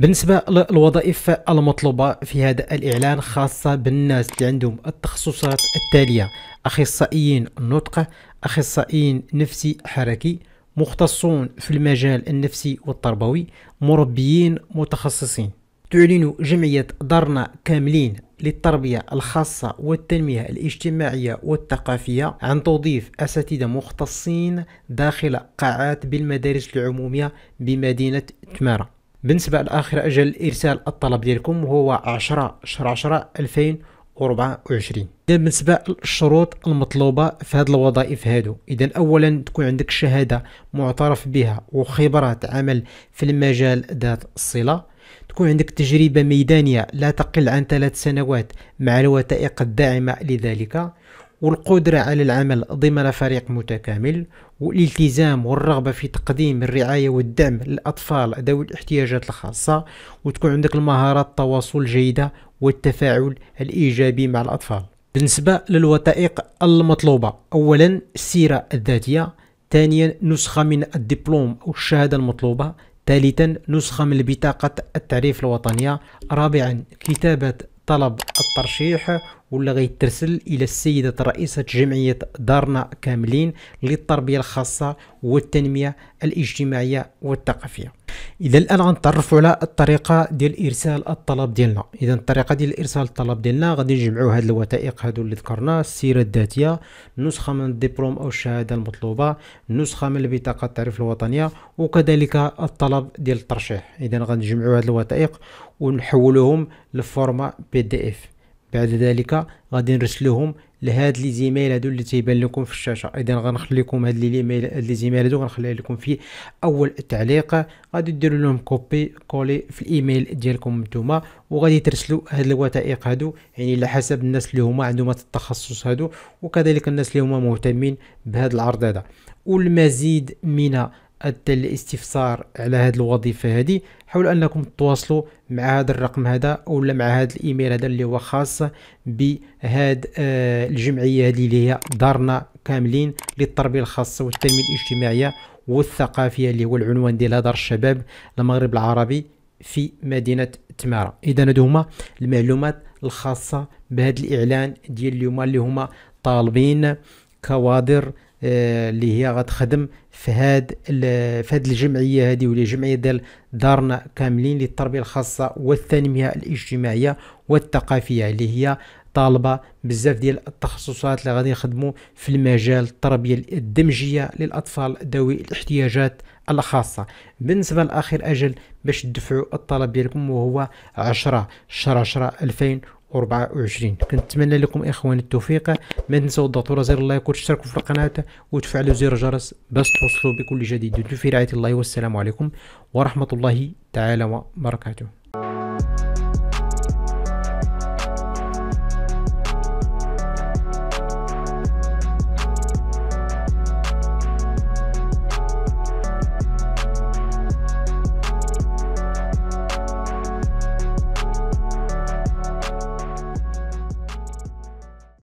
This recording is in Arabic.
بالنسبة للوظائف المطلوبة في هذا الإعلان خاصة بالناس اللي عندهم التخصصات التالية أخصائيين النطق أخصائيين نفسي حركي مختصون في المجال النفسي والتربوي مربيين متخصصين تعلن جمعية دارنا كاملين للتربية الخاصة والتنمية الاجتماعية والثقافية عن توظيف أساتذة مختصين داخل قاعات بالمدارس العمومية بمدينة تماره بالنسبة لآخر أجل إرسال الطلب ديالكم هو عشرة شهر 10 2024 إذا بالنسبة للشروط المطلوبة في هذه الوظائف هادو إذا أولا تكون عندك شهادة معترف بها وخبرات عمل في المجال ذات الصلة تكون عندك تجربة ميدانية لا تقل عن ثلاث سنوات مع الوثائق الداعمة لذلك والقدرة على العمل ضمن فريق متكامل والالتزام والرغبة في تقديم الرعاية والدعم للأطفال ذوي الاحتياجات الخاصة وتكون عندك المهارات التواصل الجيدة والتفاعل الإيجابي مع الأطفال بالنسبة للوثائق المطلوبة أولا السيرة الذاتية ثانيا نسخة من الدبلوم أو الشهادة المطلوبة ثالثا نسخة من بطاقة التعريف الوطنية رابعا كتابة طلب الترشيح ولا غيترسل الى السيده رئيسه جمعيه دارنا كاملين للتربيه الخاصه والتنميه الاجتماعيه والثقافيه اذا الان غنتعرفوا على الطريقه ديال ارسال الطلب ديالنا اذا الطريقه ديال ارسال الطلب ديالنا غادي نجمعوا هاد الوثائق هادو اللي ذكرنا السيره الذاتيه نسخه من الدبلوم او الشهاده المطلوبه نسخه من البطاقه التعريف الوطنيه وكذلك الطلب ديال الترشيح اذا غنجمعوا هاد الوثائق ونحولهم لفورما بي دي اف بعد ذلك غادي نرسلوهم لهاد لي زيميل هادو اللي تيبان لكم في الشاشه اذا غنخلي لكم هاد لي زيميل هاد لي زيميل هادو غنخلي لكم في اول تعليق غادي ديروا لهم كوبي كولي في الايميل ديالكم نتوما وغادي ترسلوا هاد الوثائق هادو يعني على حسب الناس اللي هما عندهم هاد التخصص هادو وكذلك الناس اللي هما مهتمين بهاد العرض هذا والمزيد من ادى الاستفسار على هذه الوظيفه هذه حاولوا انكم تتواصلوا مع هذا الرقم هذا ولا مع هذا الايميل هذا اللي هو خاص بهاد آه، الجمعيه هذه اللي هي دارنا كاملين للتربيه الخاصه والتنميه الاجتماعيه والثقافيه اللي هو العنوان ديالها دار الشباب المغرب العربي في مدينه تماره اذا هادو هما المعلومات الخاصه بهذا الاعلان ديال اليوم اللي هما طالبين كوادر آه، اللي هي غتخدم في هاد في هاد الجمعيه هادي ولا جمعيه ديال دارنا كاملين للتربيه الخاصه والتنميه الاجتماعيه والثقافيه اللي هي طالبه بزاف ديال التخصصات اللي غادي يخدموا في المجال التربيه الدمجيه للاطفال ذوي الاحتياجات الخاصه بالنسبه لاخر اجل باش تدفعوا الطلب ديالكم وهو 10 شهر 10 2000 24 كنتمنى لكم اخواني التوفيق ما تنساو تضغطوا على زر اللايك وتشتركوا في القناه وتفعلوا زر الجرس باش توصلوا بكل جديد في رعايه الله والسلام عليكم ورحمه الله تعالى وبركاته